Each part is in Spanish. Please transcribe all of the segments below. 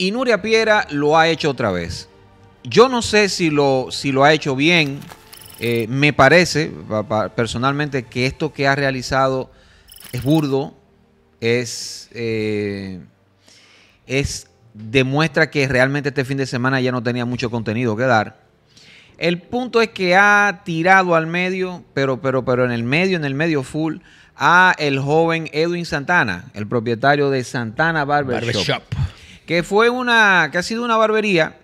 Y Nuria Piera lo ha hecho otra vez. Yo no sé si lo, si lo ha hecho bien. Eh, me parece personalmente que esto que ha realizado es burdo, es, eh, es demuestra que realmente este fin de semana ya no tenía mucho contenido que dar. El punto es que ha tirado al medio, pero, pero, pero en el medio, en el medio full, a el joven Edwin Santana, el propietario de Santana Barber Shop que fue una, que ha sido una barbería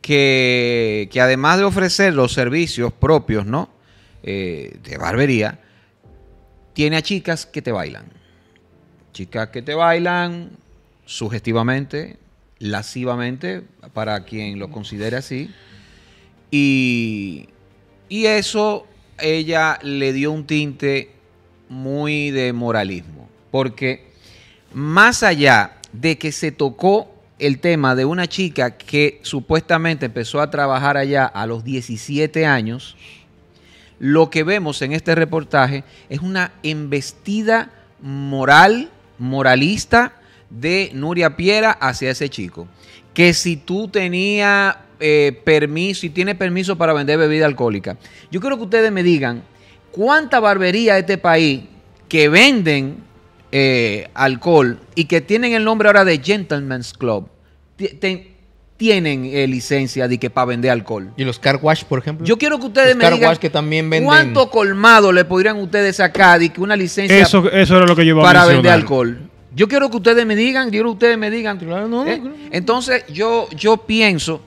que, además de ofrecer los servicios propios, ¿no? Eh, de barbería, tiene a chicas que te bailan. Chicas que te bailan sugestivamente, lascivamente, para quien lo considere así. Y, y eso ella le dio un tinte muy de moralismo, porque más allá de que se tocó el tema de una chica que supuestamente empezó a trabajar allá a los 17 años, lo que vemos en este reportaje es una embestida moral, moralista de Nuria Piera hacia ese chico. Que si tú tenías eh, permiso, si tienes permiso para vender bebida alcohólica, yo quiero que ustedes me digan cuánta barbería este país que venden eh, alcohol y que tienen el nombre ahora de Gentleman's Club, tienen eh, licencia de que para vender alcohol. ¿Y los car wash, por ejemplo? Yo quiero que ustedes me digan que también venden... cuánto colmado le podrían ustedes sacar de que una licencia eso, lo que para vender alcohol. Yo quiero que ustedes me digan, quiero ustedes me digan. Eh, entonces yo, yo pienso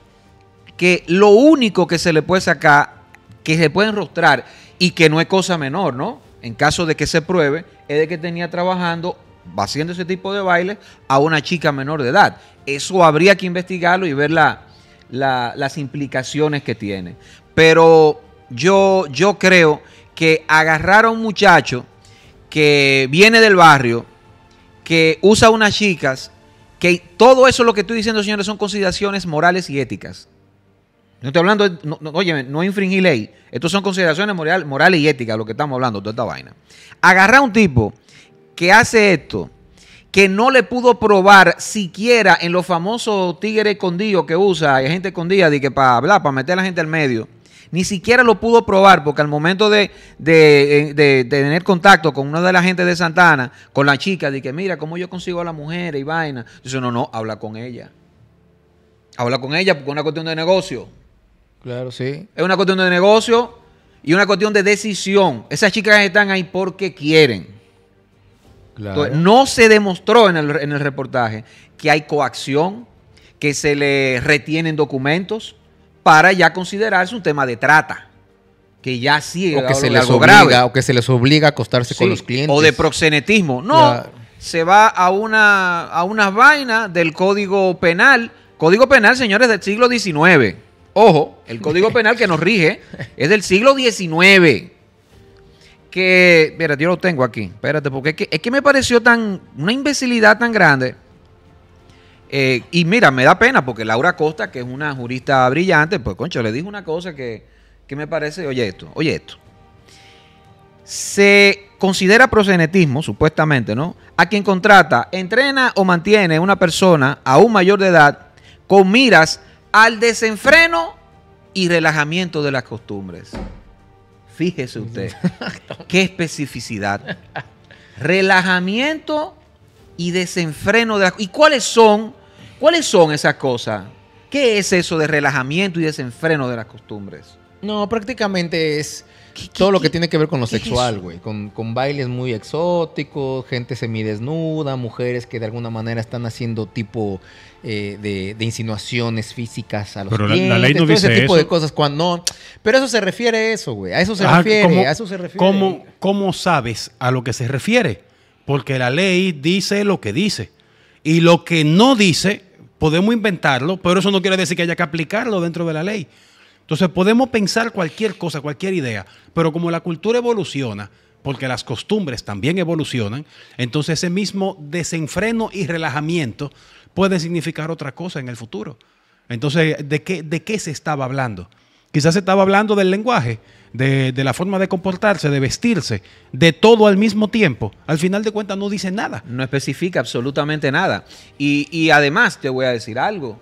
que lo único que se le puede sacar, que se puede rostrar y que no es cosa menor, ¿no? En caso de que se pruebe, de que tenía trabajando haciendo ese tipo de baile a una chica menor de edad. Eso habría que investigarlo y ver las implicaciones que tiene. Pero yo, yo creo que agarrar a un muchacho que viene del barrio, que usa unas chicas, que todo eso lo que estoy diciendo, señores, son consideraciones morales y éticas. No estoy hablando, oye, no infringí ley. Estos son consideraciones morales y éticas, lo que estamos hablando, toda esta vaina. Agarrar a un tipo que hace esto, que no le pudo probar siquiera en los famosos tigres escondidos que usa, hay gente escondida, que para hablar, para meter a la gente al medio, ni siquiera lo pudo probar porque al momento eh, de, tener contacto con una de las gente de Santana, con la chica, de que mira, ¿cómo yo consigo a la mujer y vaina? Dice, no, no, habla con ella. Habla con ella porque es una cuestión de negocio. Claro, sí. Es una cuestión de negocio y una cuestión de decisión. Esas chicas están ahí porque quieren. Claro. no se demostró en el, reportaje que hay coacción, que se le retienen documentos para ya considerarse un tema de trata. Que ya sí o que se les obliga, O que se les obliga a acostarse con los clientes. O de proxenetismo. No, se va a una, a del Código Penal. Código Penal, señores, del siglo XIX. Ojo, el Código Penal que nos rige es del siglo XIX. Que, espérate, yo lo tengo aquí. Espérate, porque es que, me pareció tan una imbecilidad tan grande. Eh, y mira, me da pena porque Laura Costa, que es una jurista brillante, pues concho, le dijo una cosa que, que me parece, oye esto, oye esto. Se considera prosenetismo, supuestamente, ¿no? A quien contrata, entrena o mantiene una persona aún mayor de edad con miras al desenfreno y relajamiento de las costumbres. Fíjese usted, qué especificidad. Relajamiento y desenfreno de las ¿Y cuáles son? ¿Cuáles son esas cosas? ¿Qué es eso de relajamiento y desenfreno de las costumbres? No, prácticamente es todo lo que tiene que ver con lo sexual, güey. con, con, bailes muy exóticos, gente semidesnuda, mujeres que de alguna manera están haciendo tipo eh, de, insinuaciones físicas a los Pero la, ley no dice ese tipo de cosas cuando Pero eso se refiere a eso, güey. A eso se ah, refiere, eso se refiere. ¿Cómo sabes a lo que se refiere? Porque la ley dice lo que dice. Y lo que no dice, podemos inventarlo, pero eso no quiere decir que haya que aplicarlo dentro de la ley. Entonces podemos pensar cualquier cosa, cualquier idea, pero como la cultura evoluciona, porque las costumbres también evolucionan, entonces ese mismo desenfreno y relajamiento puede significar otra cosa en el futuro. Entonces, ¿de qué, de qué se estaba hablando? Quizás se estaba hablando del lenguaje, de, de, la forma de comportarse, de vestirse, de todo al mismo tiempo. Al final de cuentas no dice nada. No especifica absolutamente nada. Y, y además te voy a decir algo.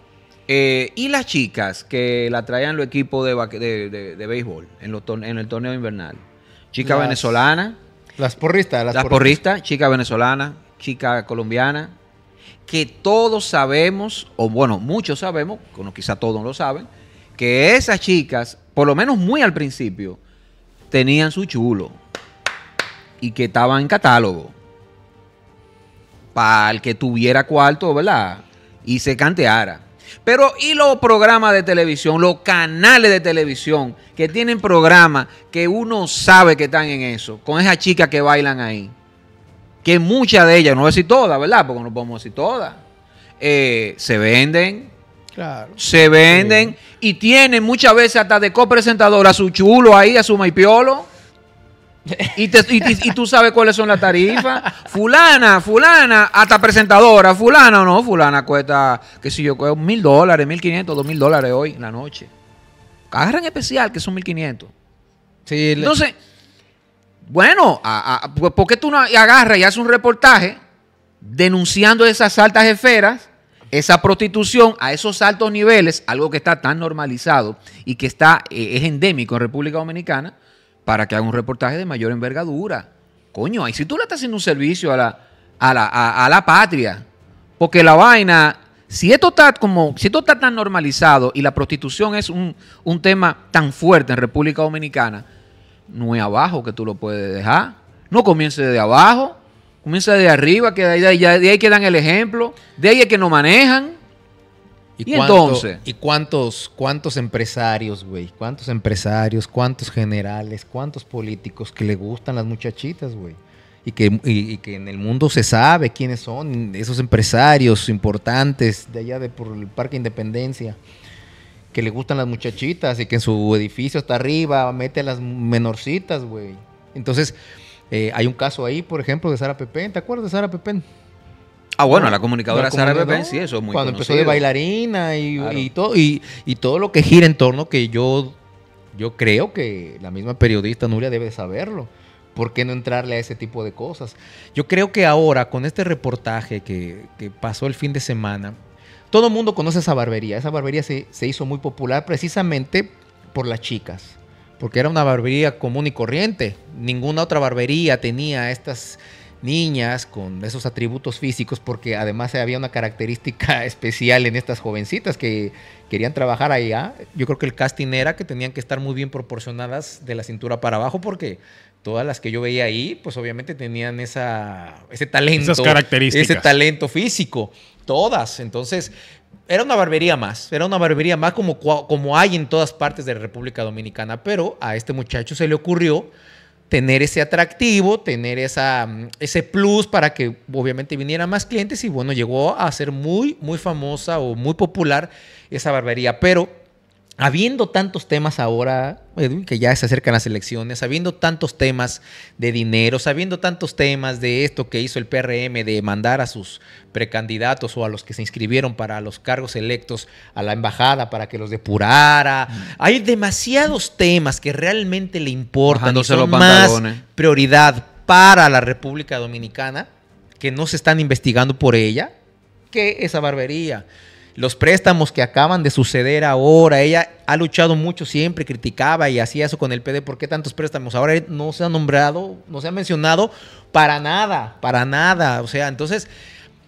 Eh, y las chicas que la traían los equipos de, de, béisbol en, en el torneo invernal. Chica venezolana. Las porristas. Las, porristas, chica venezolana, chica colombiana. Que todos sabemos, o bueno, muchos sabemos, como quizá todos lo saben, que esas chicas, por lo menos muy al principio, tenían su chulo. Y que estaban en catálogo. Para el que tuviera cuarto, ¿verdad? Y se canteara. Pero y los programas de televisión, los canales de televisión que tienen programas que uno sabe que están en eso, con esas chicas que bailan ahí. Que muchas de ellas, no voy a decir todas, ¿verdad? Porque no podemos decir todas. Eh, se venden. Se venden y tienen muchas veces hasta de copresentador a su chulo ahí, a su maipiolo. Y, tú sabes cuáles son las tarifas. Fulana, fulana, hasta presentadora, fulana o no, fulana cuesta, qué sé yo, mil dólares, mil quinientos, dos mil dólares hoy en la noche. en especial, que son mil quinientos. Entonces, bueno, pues, ¿por qué tú no agarras y haces un reportaje denunciando esas altas esferas, esa prostitución a esos altos niveles, algo que está tan normalizado y que está, eh, es endémico en República Dominicana? para que haga un reportaje de mayor envergadura. Coño, ahí si tú le estás haciendo un servicio a la, a la, a, la patria, porque la vaina, si esto está como, si esto está tan normalizado y la prostitución es un, tema tan fuerte en República Dominicana, no es abajo que tú lo puedes dejar. No comience de abajo, comienza de arriba, que de de ahí que dan el ejemplo, de ahí es que no manejan. ¿Y, ¿Y cuántos, cuántos empresarios, güey? ¿Cuántos empresarios, cuántos generales, cuántos políticos que le gustan las muchachitas, güey? Y que, en el mundo se sabe quiénes son esos empresarios importantes de allá de por el Parque Independencia, que le gustan las muchachitas y que en su edificio hasta arriba mete a las menorcitas, güey. Entonces, eh, hay un caso ahí, por ejemplo, de Sara Pepén. ¿Te acuerdas de Sara Pepén? Ah, bueno, la comunicadora Sara Bebé, sí, eso es muy Cuando empezó de bailarina y, todo, lo que gira en torno que yo, yo creo que la misma periodista Nuria debe saberlo. ¿Por qué no entrarle a ese tipo de cosas? Yo creo que ahora, con este reportaje que, pasó el fin de semana, todo el mundo conoce esa barbería. Esa barbería se hizo muy popular precisamente por las chicas porque era una barbería común y corriente. Ninguna otra barbería tenía estas niñas con esos atributos físicos, porque además había una característica especial en estas jovencitas que querían trabajar allá. ¿ah? Yo creo que el casting era que tenían que estar muy bien proporcionadas de la cintura para abajo, porque todas las que yo veía ahí, pues obviamente tenían esa, ese talento. características. Ese talento físico. Todas. Entonces, era una barbería más, era una barbería más como, como hay en todas partes de la República Dominicana, pero a este muchacho se le ocurrió tener ese atractivo, tener esa, mm, ese plus para que obviamente vinieran más clientes y bueno, llegó a ser muy, muy famosa o muy popular esa barbería. Pero habiendo tantos temas ahora, que ya se acercan las elecciones, sabiendo tantos temas de dinero, sabiendo tantos temas de esto que hizo el PRM, de mandar a sus precandidatos o a los que se inscribieron para los cargos electos a la embajada para que los depurara. Mm. Hay demasiados temas que realmente le importan y son más prioridad para la República Dominicana que no se están investigando por ella que esa barbería los préstamos que acaban de suceder ahora. Ella ha luchado mucho siempre, criticaba y hacía eso con el PD. ¿Por qué tantos préstamos? Ahora no se ha nombrado, no se ha mencionado para nada, para nada. O sea, entonces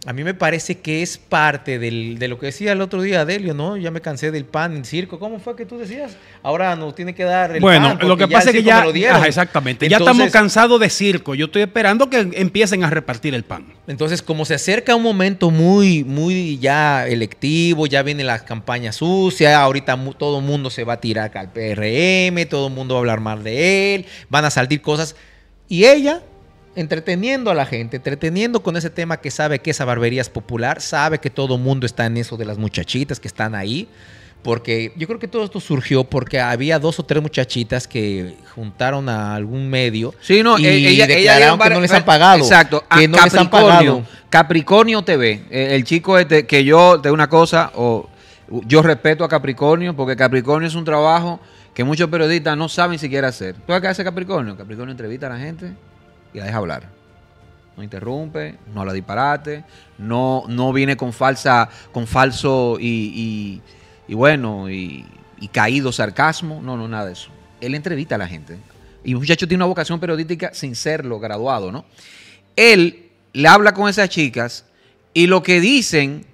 a mí me parece que es parte de lo que decía el otro día Delio, ¿no? Ya me cansé del pan, en circo. ¿Cómo fue que tú decías? Ahora nos tiene que dar el bueno, lo que pasa es que ya. exactamente. ya estamos cansados de circo. Yo estoy esperando que empiecen a repartir el pan. Entonces, como se acerca un momento muy, muy ya electivo, ya viene la campañas sucia, ahorita todo el mundo se va a tirar al PRM, todo el mundo va a hablar mal de él, van a salir cosas. Y ella entreteniendo a la gente, entreteniendo con ese tema que sabe que esa barbería es popular, sabe que todo mundo está en eso de las muchachitas que están ahí, porque yo creo que todo esto surgió porque había dos o tres muchachitas que juntaron a algún medio sí, no, y e-, declararon que no les han pagado. Exacto, que no les han pagado. Capricornio TV, e-, el chico este, que yo, de una cosa, o yo respeto a Capricornio porque Capricornio es un trabajo que muchos periodistas no saben siquiera hacer. ¿Tú qué hace Capricornio? Capricornio entrevista a la gente, y la deja hablar. No interrumpe, no habla disparate, no, no viene con falsa, con falso y, bueno, y, caído sarcasmo. No, no, nada de eso. Él entrevista a la gente. Y un muchacho tiene una vocación periodística sin serlo, graduado, ¿no? Él le habla con esas chicas y lo que dicen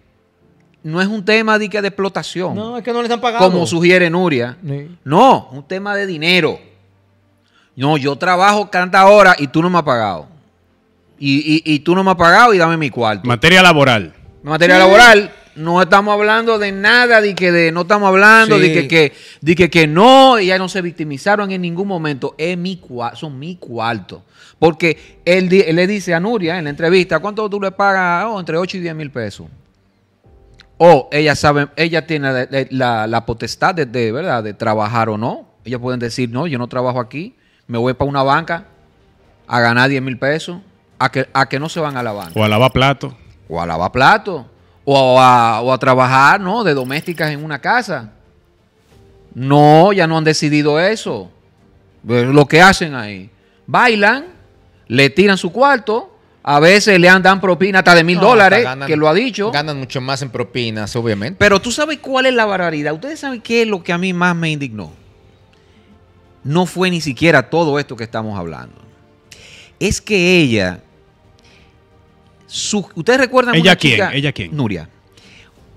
no es un tema de, explotación. No, es que no le están pagando. Como sugiere Nuria. No, un tema de dinero. No, yo trabajo tantas horas y tú no me has pagado. Y, tú no me has pagado y dame mi cuarto. Materia laboral. Materia laboral, no estamos hablando de nada, de que de, no estamos hablando, de, que, que, de que, no, ya no se victimizaron en ningún momento. Es mi, son mi cuarto. Porque él, le dice a Nuria en la entrevista, ¿cuánto tú le pagas? Oh, entre 8 y 10 mil pesos. O ella sabe, ella tiene la, potestad de, ¿verdad? de trabajar o no. Ellas pueden decir, no, yo no trabajo aquí me voy para una banca a ganar 10 mil pesos, a que, a que no se van a la banca. O a lavar plato. O a lavar plato. O a, trabajar, ¿no? De domésticas en una casa. No, ya no han decidido eso. Lo que hacen ahí. Bailan, le tiran su cuarto, a veces le dan propina hasta de mil dólares, que lo ha dicho. Ganan mucho más en propinas, obviamente. Pero tú sabes cuál es la barbaridad. Ustedes saben qué es lo que a mí más me indignó no fue ni siquiera todo esto que estamos hablando. Es que ella. ¿Ustedes recuerdan ella quién? ¿Ella quién? Nuria.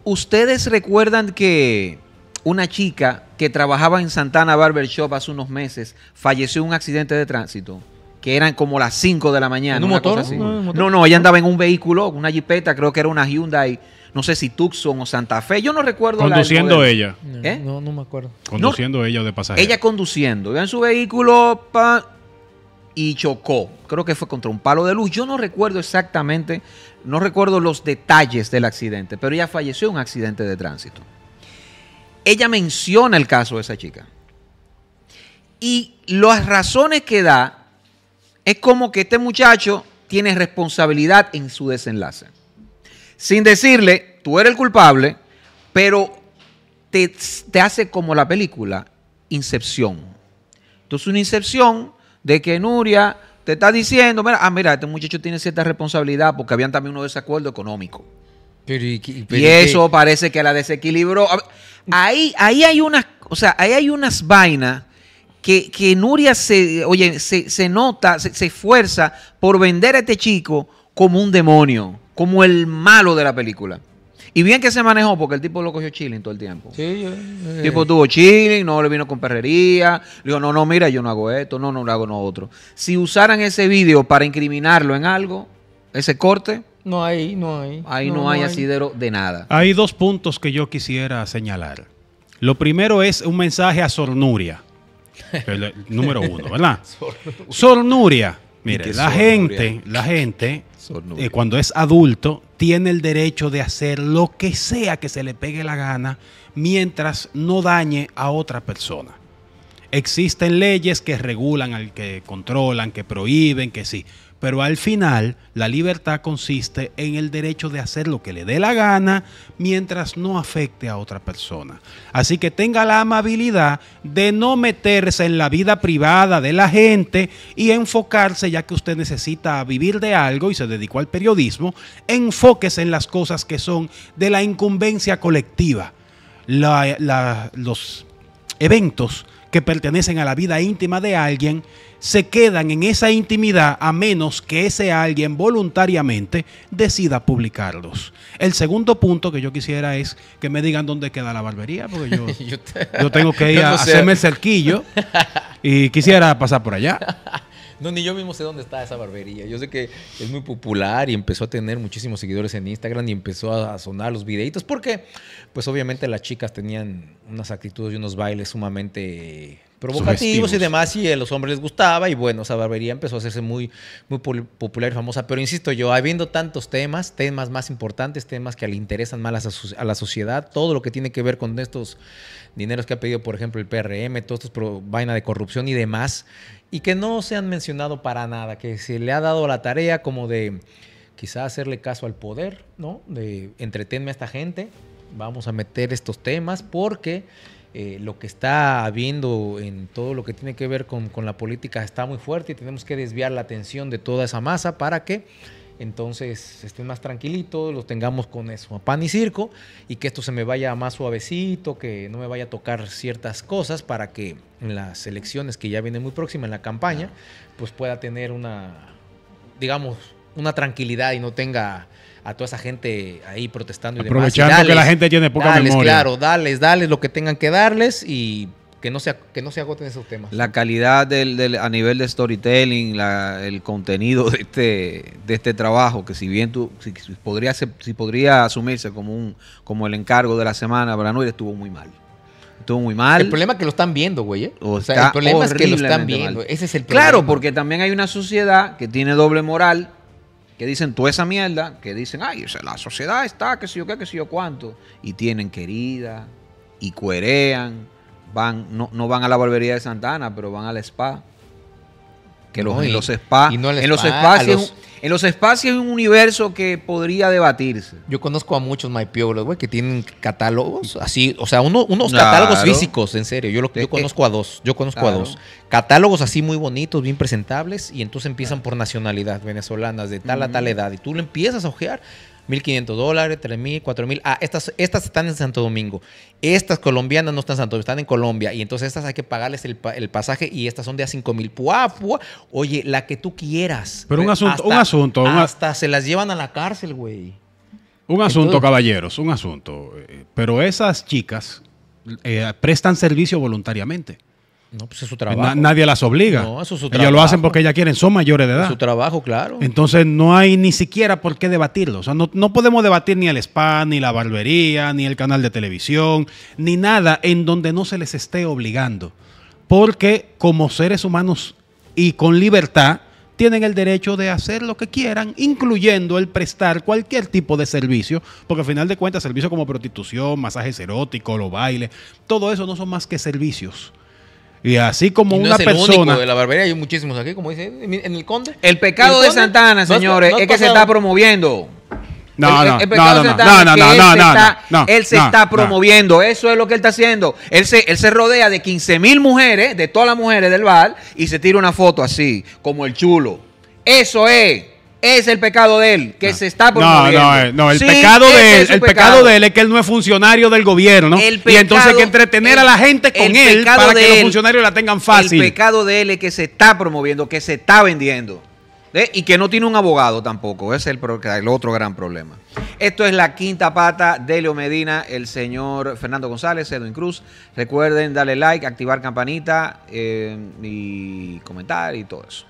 ¿Ustedes recuerdan que una chica que trabajaba en Santana Barber Shop hace unos meses falleció en un accidente de tránsito? que eran como las 5 de la mañana. un motor? No, no, ella andaba en un vehículo, una jipeta, creo que era una Hyundai no sé si Tucson o Santa Fe, yo no recuerdo. Conduciendo ella. ¿Eh? No, no me acuerdo. Conduciendo ella de pasaje. Ella conduciendo, iba en su vehículo y chocó. Creo que fue contra un palo de luz. Yo no recuerdo exactamente, no recuerdo los detalles del accidente, pero ella falleció en un accidente de tránsito. Ella menciona el caso de esa chica. Y las razones que da es como que este muchacho tiene responsabilidad en su desenlace sin decirle, tú eres el culpable, pero te, hace como la película Incepción. Entonces, una incepción de que Nuria te está diciendo, mira, ah, mira, este muchacho tiene cierta responsabilidad porque habían también uno desacuerdo económico. Pero y, eso parece que la desequilibró. Ahí, ahí hay unas, o sea, ahí hay unas vainas que, Nuria se, oye, se, nota, se esfuerza por vender a este chico como un demonio como el malo de la película. Y bien que se manejó, porque el tipo lo cogió chilling todo el tiempo. Sí, eh. El tipo tuvo chilling, no le vino con perrería. Le dijo, no, no, mira, yo no hago esto, no, no lo hago no otro. Si usaran ese vídeo para incriminarlo en algo, ese corte. No hay, no hay. Ahí no, hay asidero de nada. Hay dos puntos que yo quisiera señalar. Lo primero es un mensaje a Sornuria. número uno, ¿verdad? Sornuria. Mire, la gente, la gente eh, cuando es adulto, tiene el derecho de hacer lo que sea que se le pegue la gana mientras no dañe a otra persona. Existen leyes que regulan, al que controlan, que prohíben, que sí. Pero al final, la libertad consiste en el derecho de hacer lo que le dé la gana mientras no afecte a otra persona. Así que tenga la amabilidad de no meterse en la vida privada de la gente y enfocarse, ya que usted necesita vivir de algo y se dedicó al periodismo, enfóquese en las cosas que son de la incumbencia colectiva. los eventos que pertenecen a la vida íntima de alguien se quedan en esa intimidad a menos que ese alguien voluntariamente decida publicarlos. El segundo punto que yo quisiera es que me digan dónde queda la barbería, porque yo, tengo que ir a hacerme el cerquillo y quisiera pasar por allá. No, ni yo mismo sé dónde está esa barbería. Yo sé que es muy popular y empezó a tener muchísimos seguidores en Instagram y empezó a sonar los videitos porque, pues obviamente las chicas tenían unas actitudes y unos bailes sumamente provocativos y demás, y a los hombres les gustaba, y bueno, esa barbería empezó a hacerse muy, muy popular y famosa. Pero insisto yo, habiendo tantos temas, temas más importantes, temas que le interesan más a, la sociedad, todo lo que tiene que ver con estos dineros que ha pedido, por ejemplo, el PRM, todos estos vainas vaina de corrupción y demás, y que no se han mencionado para nada, que se le ha dado la tarea como de quizá hacerle caso al poder, ¿no? De entretenme a esta gente, vamos a meter estos temas, porque eh, lo que está habiendo en todo lo que tiene que ver con, con, la política está muy fuerte y tenemos que desviar la atención de toda esa masa para que entonces estén más tranquilitos, los tengamos con eso, a pan y circo, y que esto se me vaya más suavecito, que no me vaya a tocar ciertas cosas para que en las elecciones que ya vienen muy próximas, en la campaña, pues pueda tener una, digamos, una tranquilidad y no tenga a toda esa gente ahí protestando y Aprovechando que la gente tiene poca memoria. Claro, dales, dales lo que tengan que darles y que no se, que no se agoten esos temas. La calidad a nivel de storytelling, el contenido de este, de este trabajo, que si bien tú, si, podría, si podría asumirse como, un, como el encargo de la semana, y estuvo muy mal. Estuvo muy mal. El problema es que lo están viendo, güey. ¿eh? O, sea, el problema es que lo están viendo. Ese es el problema. Claro, porque también hay una sociedad que tiene doble moral que dicen toda esa mierda, que dicen, ay, la sociedad está, qué sé yo qué, qué sé yo cuánto, y tienen querida, y cuerean, van, no, no van a la barbería de Santana, pero van al spa en los espacios. En los espacios un universo que podría debatirse. Yo conozco a muchos maipiólogos, güey, que tienen catálogos así, o sea, unos catálogos físicos, en serio. Yo, eh, eh, conozco a dos, yo conozco a dos. Catálogos así muy bonitos, bien presentables, y entonces empiezan por nacionalidad venezolanas, de tal a tal edad, y tú lo empiezas a ojear 1.500 dólares, 3.000, 4.000. Ah, estas, estas están en Santo Domingo. Estas colombianas no están en Santo Domingo, están en Colombia. Y entonces estas hay que pagarles el, pasaje y estas son de a 5.000. Pua, Oye, la que tú quieras. Pero un pues, asunto, hasta, un asunto. hasta se las llevan a la cárcel, güey. Un asunto, caballeros, un asunto. Eh, pero esas chicas eh, prestan servicio voluntariamente. No, pues es su trabajo. nadie las obliga. No, es su trabajo. Ellos lo hacen porque ya quieren, son mayores de edad. su trabajo, claro. Entonces no hay ni siquiera por qué debatirlo. O sea, no, no podemos debatir ni el spa, ni la barbería, ni el canal de televisión, ni nada en donde no se les esté obligando. Porque como seres humanos y con libertad, tienen el derecho de hacer lo que quieran, incluyendo el prestar cualquier tipo de servicio, porque al final de cuentas servicios como prostitución, masajes eróticos, los bailes, todo eso no son más que servicios y así como una persona. de la barbería hay muchísimos aquí, como dice el pecado de Santana, señores, es, que se está promoviendo. No, no, no, Él se está promoviendo, eso es lo que él está haciendo. Él él se rodea de 15 mil mujeres, de todas las mujeres del bar, y se tira una foto así, como el chulo. Eso es es el pecado de él, que ah. se está promoviendo. No, no, no el, pecado de él, el pecado. de él es que él no es funcionario del gobierno. y entonces hay que entretener a la gente con él para que los funcionarios la tengan fácil. El pecado de él es que se está promoviendo, que se está vendiendo. ¿eh? Y que no tiene un abogado tampoco. es el, otro gran problema. Esto es la quinta pata de Leo Medina, el señor Fernando González, Edwin Cruz. Recuerden darle like, activar campanita eh, y comentar y todo eso.